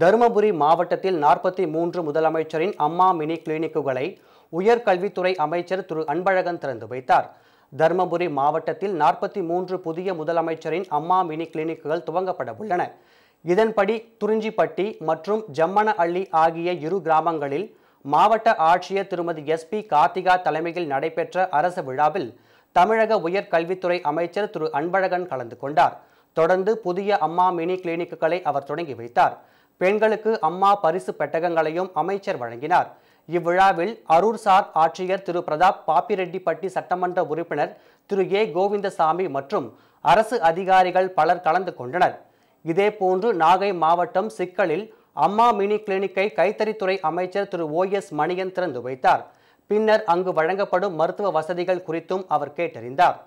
தருமபுரி மாவட்டத்தில் நாற்பத்தி மூன்று முதலமைச்சரின் அம்மா மினி கிளினிக்குகளை உயர்கல்வித்துறை அமைச்சர் திரு அன்பழகன் திறந்து வைத்தார் தருமபுரி மாவட்டத்தில் நாற்பத்தி மூன்று புதிய முதலமைச்சரின் அம்மா மினி கிளினிக்குகள் துவங்கப்பட உள்ளன இதன்படி துறிஞ்சிப்பட்டி மற்றும் ஜம்மன அள்ளி ஆகிய இரு கிராமங்களில் மாவட்ட ஆட்சியர் திருமதி எஸ் பி கார்த்திகா தலைமையில் நடைபெற்ற அரசு விழாவில் தமிழக உயர்கல்வித்துறை அமைச்சர் திரு அன்பழகன் கலந்து கொண்டார் தொடர்ந்து புதிய அம்மா மினி கிளினிக்குகளை அவர் தொடங்கி வைத்தார் பெண்களுக்கு அம்மா பரிசு பெட்டகங்களையும் அமைச்சர் வழங்கினார் இவ்விழாவில் அரூர் சார் ஆட்சியர் திரு பிரதாப் பாப்பிரெட்டிப்பட்டி சட்டமன்ற உறுப்பினர் திரு ஏ கோவிந்தசாமி மற்றும் அரசு அதிகாரிகள் பலர் கலந்து கொண்டனர் இதேபோன்று நாகை மாவட்டம் சிக்கலில் அம்மா மினி கிளினிக்கை கைத்தறித்துறை அமைச்சர் திரு ஓ எஸ் மணியன் திறந்து வைத்தார் பின்னர் அங்கு வழங்கப்படும் மருத்துவ வசதிகள் குறித்தும் அவர் கேட்டறிந்தார்